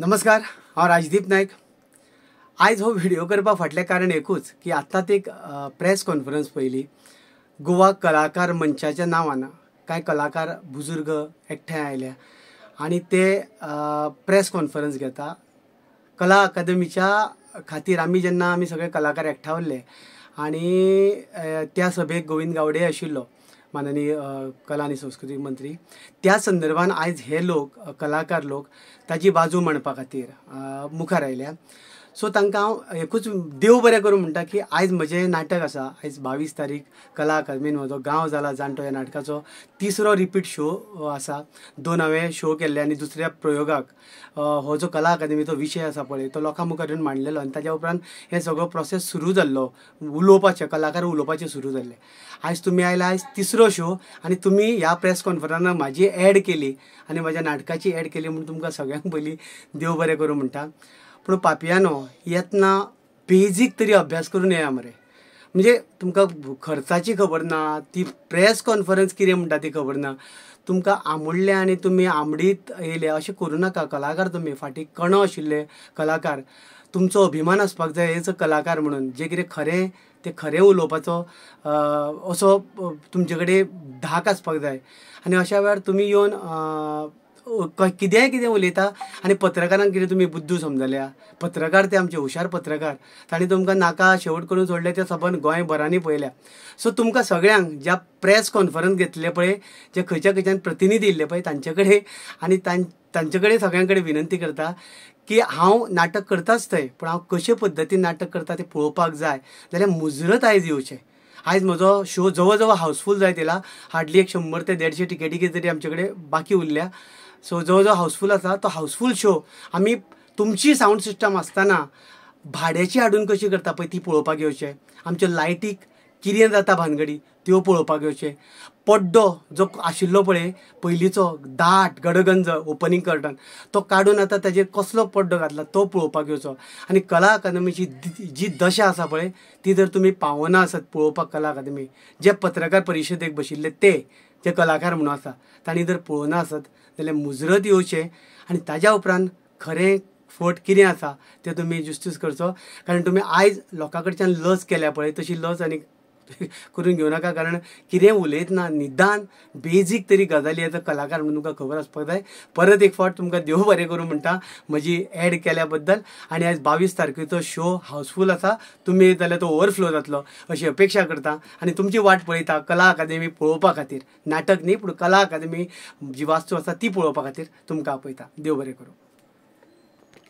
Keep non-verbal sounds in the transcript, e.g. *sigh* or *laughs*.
नमस्कार हांव राजदीप नायक आयज हो व्हिडिओ करपा फाटलें कारण एकूच की आता एक प्रेस कॉन्फरन्स पयली गोवा कलाकार मंचाच्या नांवान कांय कलाकार बुजुर्ग एकठांय आयल्या आनी ते प्रेस कॉन्फरन्स घेता कला अकादमीच्या खातीर आमी जेन्ना आमी सगळे कलाकार एकठावल्ले आनी त्या सभेक गोविंद गावडे आशिल्लो माननीय कला आणि संस्कृती मंत्री त्या संदर्भात आज हे लोक कलाकार लोक ताजी बाजू मांडपा खातीर मुखार आयल्या सो तांकां हांव एकूच देव बरें करूं म्हणटा की आयज म्हजें नाटक आसा आयज बावीस तारीख कला अकादमीन म्हजो गांव जाला जाणटो ह्या नाटकाचो तिसरो रिपीट शो आसा दोन हांवें शो केल्ले आनी दुसऱ्या प्रयोगाक हो जो कला अकादमीचो विशय आसा पळय तो लोकां मुखार येवन मांडलेलो आनी ताज्या उपरांत हे सगळो प्रोसेस सुरू जाल्लो उलोवपाचे कलाकार उलोवपाचे सुरू जाल्ले आयज तुमी आयला आयज तिसरो शो आनी तुमी ह्या प्रेस कॉन्फरन्सान म्हाजी एड केली आनी म्हज्या नाटकाची एड केली म्हूण तुमकां सगळ्यांक पयलीं देव बरें करूं म्हणटा पूण पापियानो येतना बेजीक तरी अभ्यास करून येया मरे म्हणजे तुमकां खर्चाची खबर ना ती प्रेस कॉन्फरन्स कितें म्हणटा ती खबर ना तुमकां आंबुडले आनी तुमी आंबडीत येयले अशें करूं नाका कलाकार तुमी फाटी कण आशिल्ले कलाकार तुमचो अभिमान आसपाक जाय हेच कलाकार म्हणून जे कितें खरें ते खरें उलोवपाचो असो तुमचे कडेन धाक आसपाक जाय आनी अशा वेळार तुमी येवन कितेंय कितें उलयता आनी पत्रकारांक कितें तुमी बुद्धू समजल्या पत्रकार ते आमचे हुशार पत्रकार तांणी तुमकां नाका शेवट करून सोडले ते सबंद गोंयभरांनी पळयल्या सो तुमकां सगळ्यांक ज्या प्रेस कॉन्फरन्स घेतले पळय जे खंयच्या खंयच्यान प्रतिनिधी येयल्ले पळय तांचे कडेन आनी तांचे कडेन सगळ्यां कडेन विनंती करता की हांव नाटक करताच थंय पूण हांव कशे पद्दतीन नाटक करता तें पळोवपाक जाय जाल्यार मुजरत आयज येवचें आयज म्हजो शो जवळ जवळ हाऊसफूल जायत येला हार्डली एक शंबर ते देडशे टिकेटी तरी आमचे कडेन बाकी उरल्या सो जो जो हाऊसफुल आसा तो हाऊसफुल शो आम्ही तुमची साऊंड सिस्टम असताना भाड्याची हाडून कशी करता पळय ती पळोवपाक येवचें आमच्या लायटीक किरें जाता भानगडी त्यो पळोवपाक येवचे पड्डो जो आशिल्लो पळय पयलींचो दाट गडगंज ओपनिंग कर्टन तो काडून आतां ताजेर कसलो पड्डो घातला तो पळोवपाक येवचो आनी कला अकादमीची जी दशा आसा पळय ती जर तुमी पावना आसत पळोवपाक कला अकादमी जे पत्रकार परिशदेक बशिल्ले ते जे कलाकार म्हणून आसा तांणी जर पळोवना आसत जाल्यार मुजरत येवचें आनी ताज्या उपरांत खरें फट कितें आसा तें तुमी ज्युस्टीस करचो कारण तुमी आयज लोकां कडच्यान लज केल्या पळय तशी लज आनी *laughs* करून घेऊ नका कारण कितें उलयतना निदान बेजीक तरी गजाली एज कलाकार म्हणून तुमकां खबर आसपाक जाय परत एक फावट तुमकां देव बरें करूं म्हणटा म्हजी एड केल्या बद्दल आनी आयज बावीस तारखेचो शो हावसफूल आसा तुमी जाल्यार तो ओवरफ्लो जातलो अशी अपेक्षा करता आनी तुमची वाट पळयता कला अकादेमी पळोवपा खातीर नाटक न्ही पूण कला अकादेमी जी वास्तू आसा ती पळोवपा खातीर तुमकां आपयता देव बरें करूं